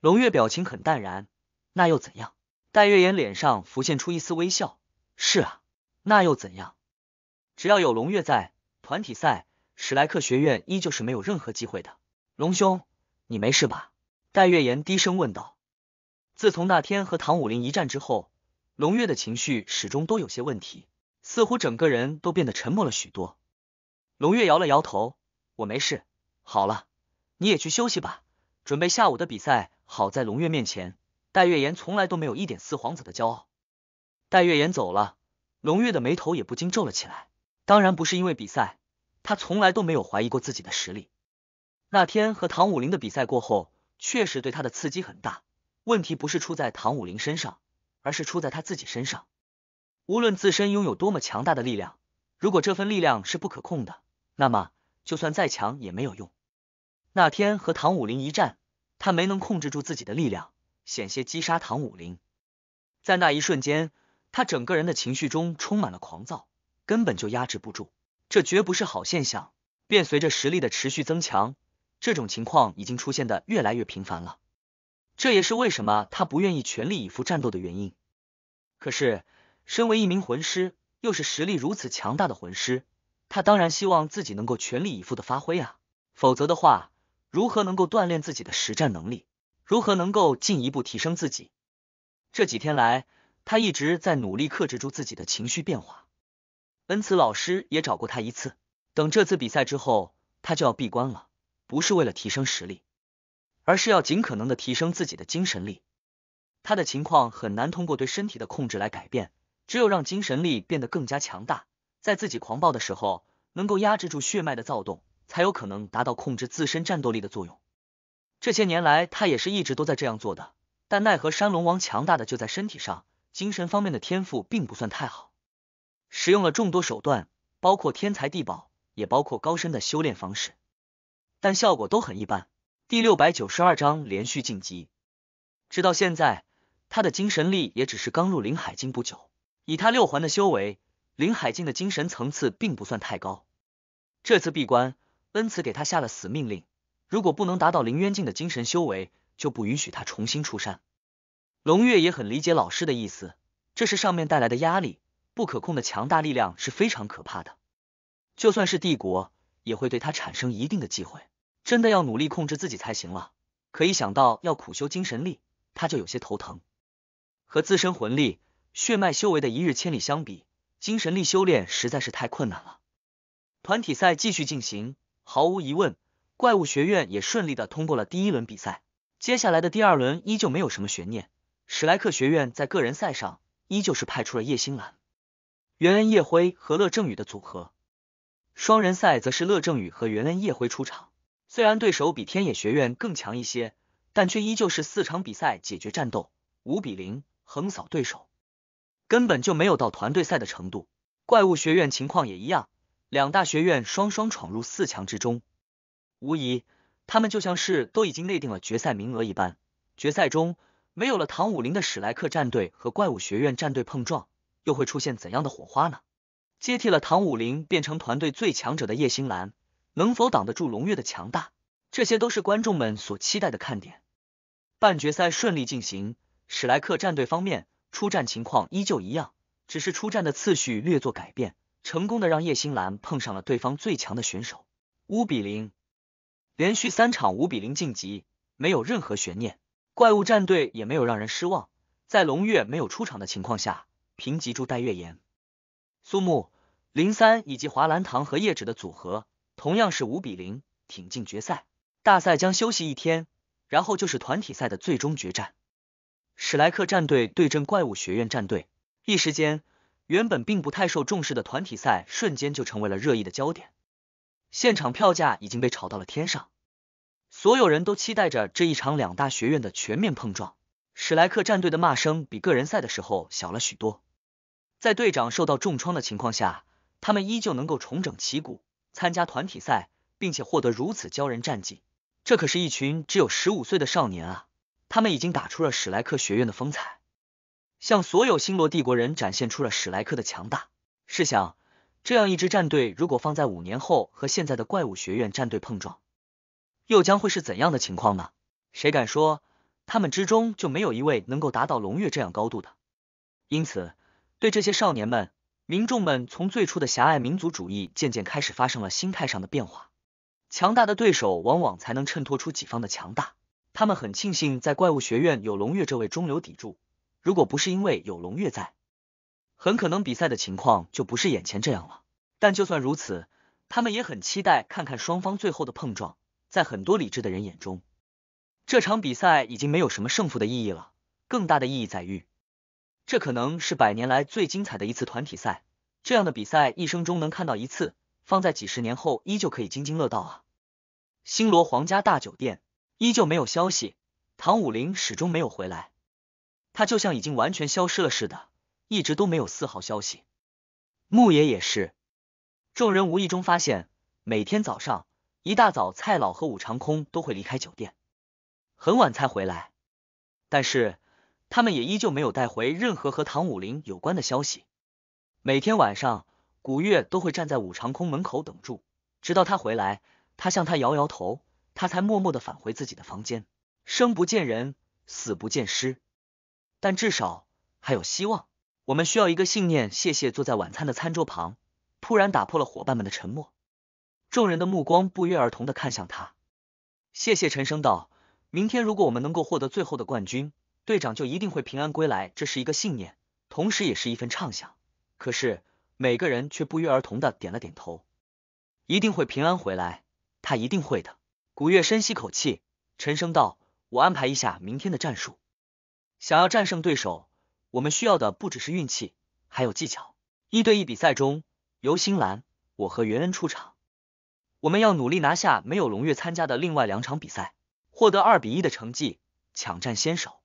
龙月，表情很淡然，那又怎样？”戴月岩脸上浮现出一丝微笑：“是啊，那又怎样？只要有龙月在，团体赛……”史莱克学院依旧是没有任何机会的。龙兄，你没事吧？戴月岩低声问道。自从那天和唐武林一战之后，龙月的情绪始终都有些问题，似乎整个人都变得沉默了许多。龙月摇了摇头：“我没事。”好了，你也去休息吧，准备下午的比赛。好在龙月面前，戴月岩从来都没有一点四皇子的骄傲。戴月岩走了，龙月的眉头也不禁皱了起来。当然不是因为比赛。他从来都没有怀疑过自己的实力。那天和唐武林的比赛过后，确实对他的刺激很大。问题不是出在唐武林身上，而是出在他自己身上。无论自身拥有多么强大的力量，如果这份力量是不可控的，那么就算再强也没有用。那天和唐武林一战，他没能控制住自己的力量，险些击杀唐武林。在那一瞬间，他整个人的情绪中充满了狂躁，根本就压制不住。这绝不是好现象。便随着实力的持续增强，这种情况已经出现的越来越频繁了。这也是为什么他不愿意全力以赴战斗的原因。可是，身为一名魂师，又是实力如此强大的魂师，他当然希望自己能够全力以赴的发挥啊！否则的话，如何能够锻炼自己的实战能力？如何能够进一步提升自己？这几天来，他一直在努力克制住自己的情绪变化。恩慈老师也找过他一次。等这次比赛之后，他就要闭关了。不是为了提升实力，而是要尽可能的提升自己的精神力。他的情况很难通过对身体的控制来改变，只有让精神力变得更加强大，在自己狂暴的时候能够压制住血脉的躁动，才有可能达到控制自身战斗力的作用。这些年来，他也是一直都在这样做的。但奈何山龙王强大的就在身体上，精神方面的天赋并不算太好。使用了众多手段，包括天材地宝，也包括高深的修炼方式，但效果都很一般。第六百九十二章连续晋级，直到现在，他的精神力也只是刚入灵海境不久。以他六环的修为，灵海境的精神层次并不算太高。这次闭关，恩慈给他下了死命令，如果不能达到灵渊境的精神修为，就不允许他重新出山。龙月也很理解老师的意思，这是上面带来的压力。不可控的强大力量是非常可怕的，就算是帝国也会对他产生一定的忌讳。真的要努力控制自己才行了。可以想到要苦修精神力，他就有些头疼。和自身魂力、血脉修为的一日千里相比，精神力修炼实在是太困难了。团体赛继续进行，毫无疑问，怪物学院也顺利的通过了第一轮比赛。接下来的第二轮依旧没有什么悬念。史莱克学院在个人赛上依旧是派出了叶星兰。原恩、叶辉和乐正宇的组合，双人赛则是乐正宇和原恩、叶辉出场。虽然对手比天野学院更强一些，但却依旧是四场比赛解决战斗，五比零横扫对手，根本就没有到团队赛的程度。怪物学院情况也一样，两大学院双双闯入四强之中，无疑他们就像是都已经内定了决赛名额一般。决赛中，没有了唐舞麟的史莱克战队和怪物学院战队碰撞。又会出现怎样的火花呢？接替了唐武林变成团队最强者的叶星兰，能否挡得住龙月的强大？这些都是观众们所期待的看点。半决赛顺利进行，史莱克战队方面出战情况依旧一样，只是出战的次序略作改变，成功的让叶星兰碰上了对方最强的选手。五比零，连续三场五比零晋级，没有任何悬念。怪物战队也没有让人失望，在龙月没有出场的情况下。评级柱戴月岩、苏木零三以及华兰堂和叶芷的组合同样是五比零挺进决赛。大赛将休息一天，然后就是团体赛的最终决战。史莱克战队对阵怪物学院战队，一时间原本并不太受重视的团体赛瞬间就成为了热议的焦点。现场票价已经被炒到了天上，所有人都期待着这一场两大学院的全面碰撞。史莱克战队的骂声比个人赛的时候小了许多。在队长受到重创的情况下，他们依旧能够重整旗鼓，参加团体赛，并且获得如此骄人战绩。这可是一群只有十五岁的少年啊！他们已经打出了史莱克学院的风采，向所有星罗帝国人展现出了史莱克的强大。试想，这样一支战队如果放在五年后和现在的怪物学院战队碰撞，又将会是怎样的情况呢？谁敢说他们之中就没有一位能够达到龙月这样高度的？因此。对这些少年们、民众们，从最初的狭隘民族主义，渐渐开始发生了心态上的变化。强大的对手往往才能衬托出己方的强大。他们很庆幸在怪物学院有龙月这位中流砥柱。如果不是因为有龙月在，很可能比赛的情况就不是眼前这样了。但就算如此，他们也很期待看看双方最后的碰撞。在很多理智的人眼中，这场比赛已经没有什么胜负的意义了。更大的意义在于。这可能是百年来最精彩的一次团体赛，这样的比赛一生中能看到一次，放在几十年后依旧可以津津乐道啊！星罗皇家大酒店依旧没有消息，唐武林始终没有回来，他就像已经完全消失了似的，一直都没有丝毫消息。牧野也是，众人无意中发现，每天早上一大早，蔡老和武长空都会离开酒店，很晚才回来，但是。他们也依旧没有带回任何和唐武林有关的消息。每天晚上，古月都会站在五长空门口等住，直到他回来，他向他摇摇头，他才默默的返回自己的房间，生不见人，死不见尸。但至少还有希望。我们需要一个信念。谢谢坐在晚餐的餐桌旁，突然打破了伙伴们的沉默，众人的目光不约而同的看向他。谢谢，陈升道：“明天，如果我们能够获得最后的冠军。”队长就一定会平安归来，这是一个信念，同时也是一份畅想。可是每个人却不约而同的点了点头，一定会平安回来，他一定会的。古月深吸口气，沉声道：“我安排一下明天的战术。想要战胜对手，我们需要的不只是运气，还有技巧。一对一比赛中，由星兰我和袁恩出场。我们要努力拿下没有龙月参加的另外两场比赛，获得二比一的成绩，抢占先手。”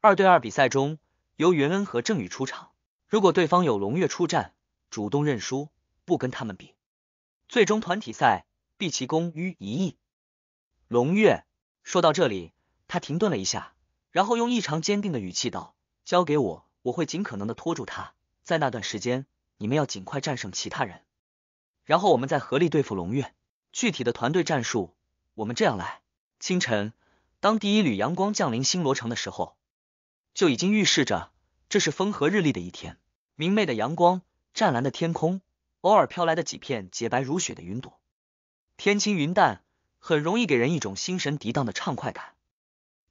二对二比赛中，由云恩和郑宇出场。如果对方有龙月出战，主动认输，不跟他们比。最终团体赛，毕奇功于一役。龙月说到这里，他停顿了一下，然后用异常坚定的语气道：“交给我，我会尽可能的拖住他。在那段时间，你们要尽快战胜其他人，然后我们再合力对付龙月。具体的团队战术，我们这样来。清晨，当第一缕阳光降临星罗城的时候。”就已经预示着这是风和日丽的一天，明媚的阳光，湛蓝的天空，偶尔飘来的几片洁白如雪的云朵，天清云淡，很容易给人一种心神涤荡的畅快感。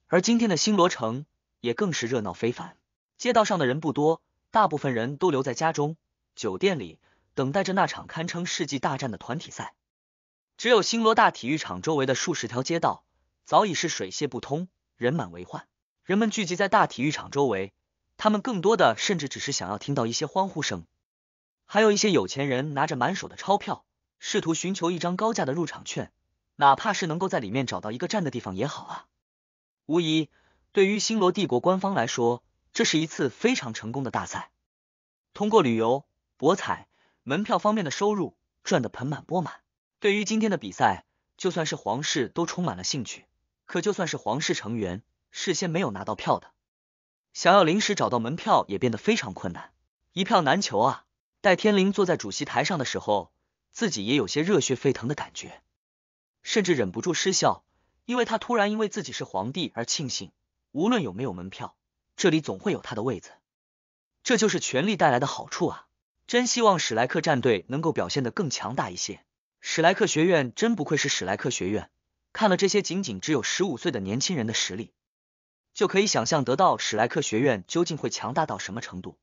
而今天的星罗城也更是热闹非凡，街道上的人不多，大部分人都留在家中、酒店里等待着那场堪称世纪大战的团体赛。只有星罗大体育场周围的数十条街道早已是水泄不通，人满为患。人们聚集在大体育场周围，他们更多的甚至只是想要听到一些欢呼声。还有一些有钱人拿着满手的钞票，试图寻求一张高价的入场券，哪怕是能够在里面找到一个站的地方也好啊！无疑，对于星罗帝国官方来说，这是一次非常成功的大赛。通过旅游、博彩、门票方面的收入，赚得盆满钵满。对于今天的比赛，就算是皇室都充满了兴趣。可就算是皇室成员。事先没有拿到票的，想要临时找到门票也变得非常困难，一票难求啊！戴天林坐在主席台上的时候，自己也有些热血沸腾的感觉，甚至忍不住失笑，因为他突然因为自己是皇帝而庆幸，无论有没有门票，这里总会有他的位子。这就是权力带来的好处啊！真希望史莱克战队能够表现的更强大一些。史莱克学院真不愧是史莱克学院，看了这些仅仅只有十五岁的年轻人的实力。就可以想象得到史莱克学院究竟会强大到什么程度。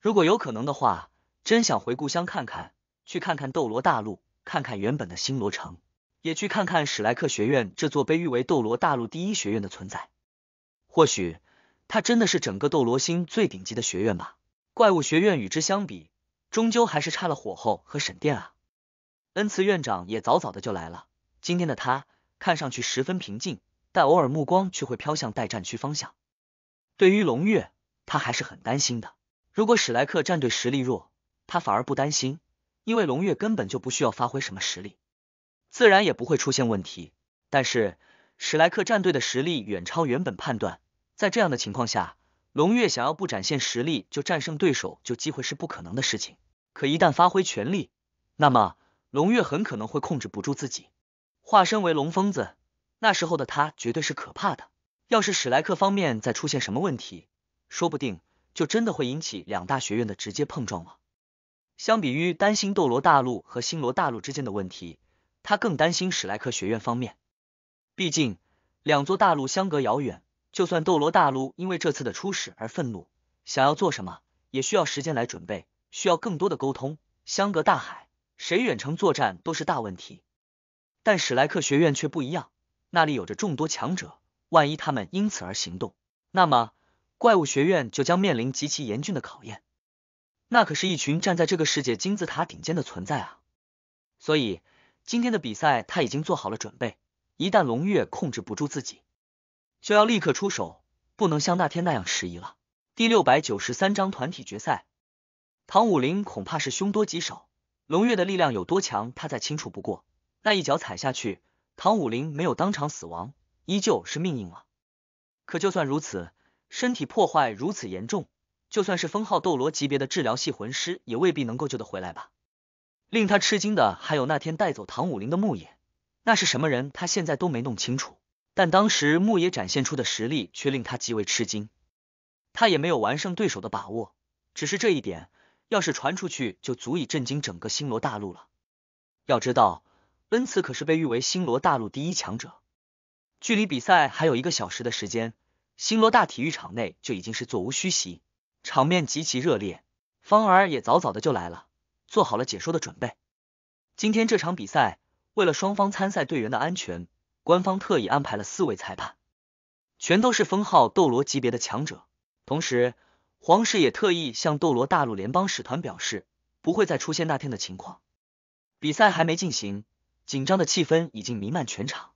如果有可能的话，真想回故乡看看，去看看斗罗大陆，看看原本的星罗城，也去看看史莱克学院这座被誉为斗罗大陆第一学院的存在。或许它真的是整个斗罗星最顶级的学院吧？怪物学院与之相比，终究还是差了火候和神殿啊。恩慈院长也早早的就来了，今天的他看上去十分平静。但偶尔目光却会飘向待战区方向。对于龙月，他还是很担心的。如果史莱克战队实力弱，他反而不担心，因为龙月根本就不需要发挥什么实力，自然也不会出现问题。但是史莱克战队的实力远超原本判断，在这样的情况下，龙月想要不展现实力就战胜对手，就机会是不可能的事情。可一旦发挥全力，那么龙月很可能会控制不住自己，化身为龙疯子。那时候的他绝对是可怕的。要是史莱克方面再出现什么问题，说不定就真的会引起两大学院的直接碰撞了。相比于担心斗罗大陆和星罗大陆之间的问题，他更担心史莱克学院方面。毕竟两座大陆相隔遥远，就算斗罗大陆因为这次的出使而愤怒，想要做什么也需要时间来准备，需要更多的沟通。相隔大海，谁远程作战都是大问题。但史莱克学院却不一样。那里有着众多强者，万一他们因此而行动，那么怪物学院就将面临极其严峻的考验。那可是一群站在这个世界金字塔顶尖的存在啊！所以今天的比赛，他已经做好了准备。一旦龙月控制不住自己，就要立刻出手，不能像那天那样迟疑了。第六百九十三章团体决赛，唐武林恐怕是凶多吉少。龙月的力量有多强，他再清楚不过。那一脚踩下去。唐武林没有当场死亡，依旧是命硬了。可就算如此，身体破坏如此严重，就算是封号斗罗级别的治疗系魂师，也未必能够救得回来吧。令他吃惊的还有那天带走唐武林的牧野，那是什么人？他现在都没弄清楚。但当时牧野展现出的实力却令他极为吃惊，他也没有完胜对手的把握。只是这一点，要是传出去，就足以震惊整个星罗大陆了。要知道。恩赐可是被誉为星罗大陆第一强者。距离比赛还有一个小时的时间，星罗大体育场内就已经是座无虚席，场面极其热烈。方儿也早早的就来了，做好了解说的准备。今天这场比赛，为了双方参赛队员的安全，官方特意安排了四位裁判，全都是封号斗罗级别的强者。同时，皇室也特意向斗罗大陆联邦使团表示，不会再出现那天的情况。比赛还没进行。紧张的气氛已经弥漫全场，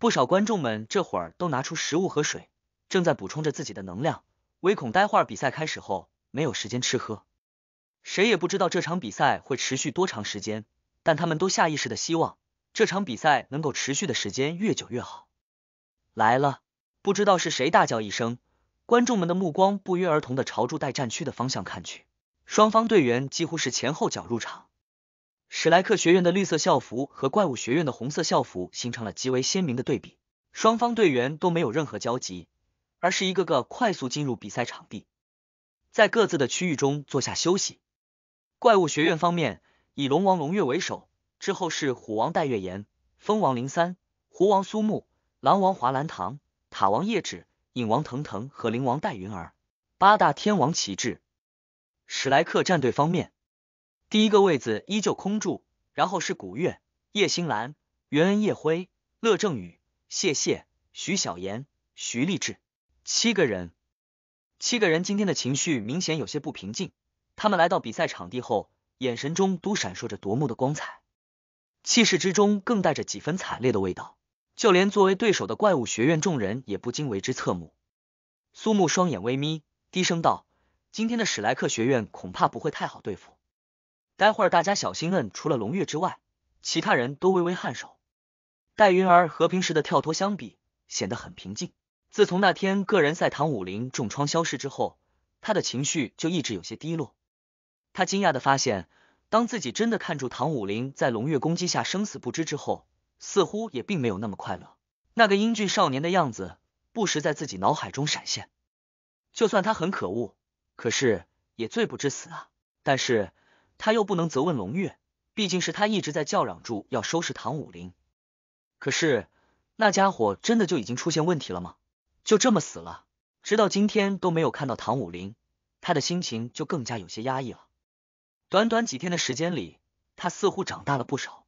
不少观众们这会儿都拿出食物和水，正在补充着自己的能量，唯恐待会儿比赛开始后没有时间吃喝。谁也不知道这场比赛会持续多长时间，但他们都下意识的希望这场比赛能够持续的时间越久越好。来了，不知道是谁大叫一声，观众们的目光不约而同的朝住待战区的方向看去。双方队员几乎是前后脚入场。史莱克学院的绿色校服和怪物学院的红色校服形成了极为鲜明的对比，双方队员都没有任何交集，而是一个个快速进入比赛场地，在各自的区域中坐下休息。怪物学院方面以龙王龙月为首，之后是虎王戴月岩、风王林三、狐王苏木、狼王华兰堂、塔王叶芷、影王腾腾和灵王戴云儿，八大天王旗帜。史莱克战队方面。第一个位子依旧空住，然后是古月、叶星兰、袁恩、叶辉、乐正宇、谢谢、徐小言、徐立志，七个人。七个人今天的情绪明显有些不平静。他们来到比赛场地后，眼神中都闪烁着夺目的光彩，气势之中更带着几分惨烈的味道。就连作为对手的怪物学院众人也不禁为之侧目。苏木双眼微眯，低声道：“今天的史莱克学院恐怕不会太好对付。”待会儿大家小心。摁。除了龙月之外，其他人都微微颔首。戴云儿和平时的跳脱相比，显得很平静。自从那天个人赛唐武林重创消失之后，他的情绪就一直有些低落。他惊讶的发现，当自己真的看住唐武林在龙月攻击下生死不知之后，似乎也并没有那么快乐。那个英俊少年的样子，不时在自己脑海中闪现。就算他很可恶，可是也罪不至死啊。但是。他又不能责问龙月，毕竟是他一直在叫嚷住要收拾唐武林。可是那家伙真的就已经出现问题了吗？就这么死了，直到今天都没有看到唐武林，他的心情就更加有些压抑了。短短几天的时间里，他似乎长大了不少，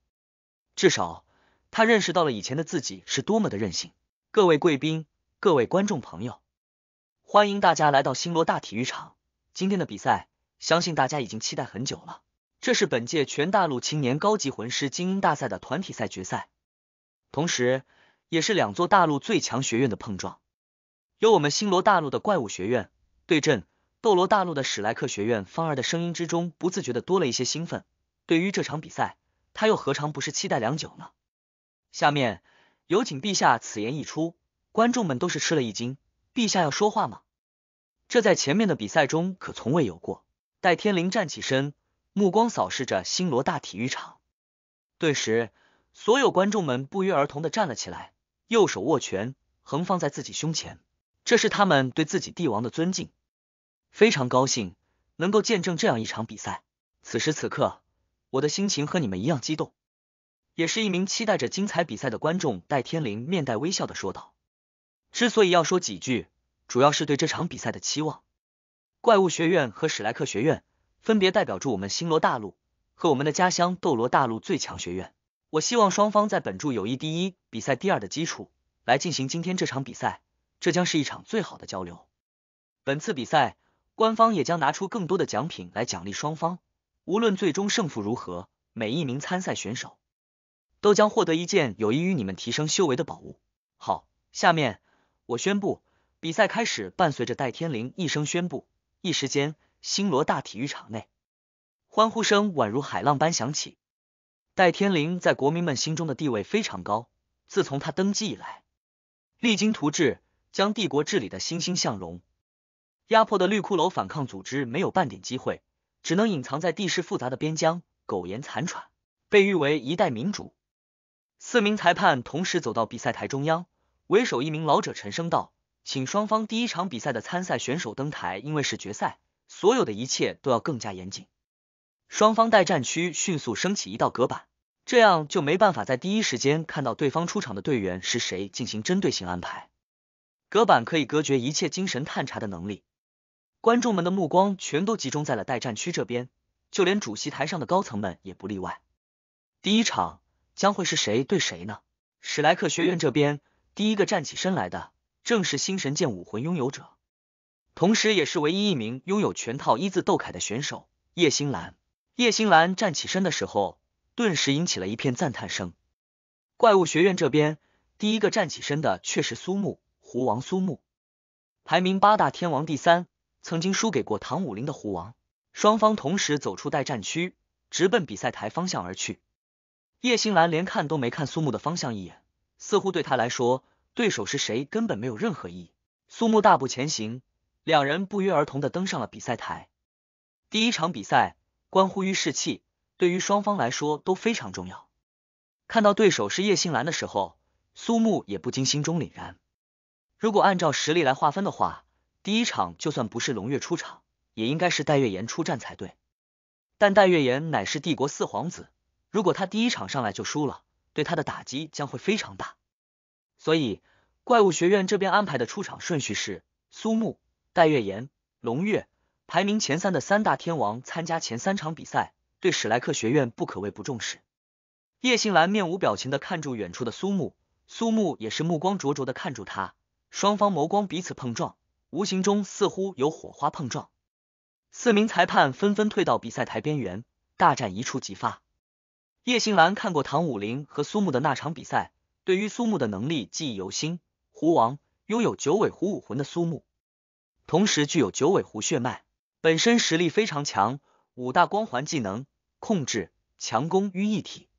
至少他认识到了以前的自己是多么的任性。各位贵宾，各位观众朋友，欢迎大家来到星罗大体育场，今天的比赛。相信大家已经期待很久了。这是本届全大陆青年高级魂师精英大赛的团体赛决赛，同时也是两座大陆最强学院的碰撞。有我们星罗大陆的怪物学院对阵斗罗大陆的史莱克学院。方儿的声音之中不自觉的多了一些兴奋。对于这场比赛，他又何尝不是期待良久呢？下面有请陛下。此言一出，观众们都是吃了一惊。陛下要说话吗？这在前面的比赛中可从未有过。戴天灵站起身，目光扫视着星罗大体育场，顿时，所有观众们不约而同的站了起来，右手握拳，横放在自己胸前，这是他们对自己帝王的尊敬。非常高兴能够见证这样一场比赛，此时此刻，我的心情和你们一样激动，也是一名期待着精彩比赛的观众。戴天灵面带微笑的说道：“之所以要说几句，主要是对这场比赛的期望。”怪物学院和史莱克学院分别代表着我们星罗大陆和我们的家乡斗罗大陆最强学院。我希望双方在本著友谊第一，比赛第二的基础来进行今天这场比赛，这将是一场最好的交流。本次比赛，官方也将拿出更多的奖品来奖励双方。无论最终胜负如何，每一名参赛选手都将获得一件有益于你们提升修为的宝物。好，下面我宣布比赛开始，伴随着戴天灵一声宣布。一时间，星罗大体育场内，欢呼声宛如海浪般响起。戴天林在国民们心中的地位非常高，自从他登基以来，励精图治，将帝国治理的欣欣向荣。压迫的绿骷髅反抗组织没有半点机会，只能隐藏在地势复杂的边疆，苟延残喘，被誉为一代民主。四名裁判同时走到比赛台中央，为首一名老者沉声道。请双方第一场比赛的参赛选手登台，因为是决赛，所有的一切都要更加严谨。双方待战区迅速升起一道隔板，这样就没办法在第一时间看到对方出场的队员是谁，进行针对性安排。隔板可以隔绝一切精神探查的能力。观众们的目光全都集中在了待战区这边，就连主席台上的高层们也不例外。第一场将会是谁对谁呢？史莱克学院这边第一个站起身来的。正是星神剑武魂拥有者，同时也是唯一一名拥有全套一字斗铠的选手叶星兰。叶星兰站起身的时候，顿时引起了一片赞叹声。怪物学院这边，第一个站起身的却是苏木，狐王苏木，排名八大天王第三，曾经输给过唐武林的狐王。双方同时走出待战区，直奔比赛台方向而去。叶星兰连看都没看苏木的方向一眼，似乎对他来说。对手是谁根本没有任何意义。苏木大步前行，两人不约而同的登上了比赛台。第一场比赛关乎于士气，对于双方来说都非常重要。看到对手是叶星兰的时候，苏木也不禁心中凛然。如果按照实力来划分的话，第一场就算不是龙月出场，也应该是戴月岩出战才对。但戴月岩乃是帝国四皇子，如果他第一场上来就输了，对他的打击将会非常大。所以，怪物学院这边安排的出场顺序是苏木、戴月岩、龙月，排名前三的三大天王参加前三场比赛，对史莱克学院不可谓不重视。叶星兰面无表情的看住远处的苏木，苏木也是目光灼灼的看住他，双方眸光彼此碰撞，无形中似乎有火花碰撞。四名裁判纷纷退到比赛台边缘，大战一触即发。叶星兰看过唐武林和苏木的那场比赛。对于苏木的能力记忆犹新，狐王拥有九尾狐武魂的苏木，同时具有九尾狐血脉，本身实力非常强，五大光环技能控制、强攻于一体。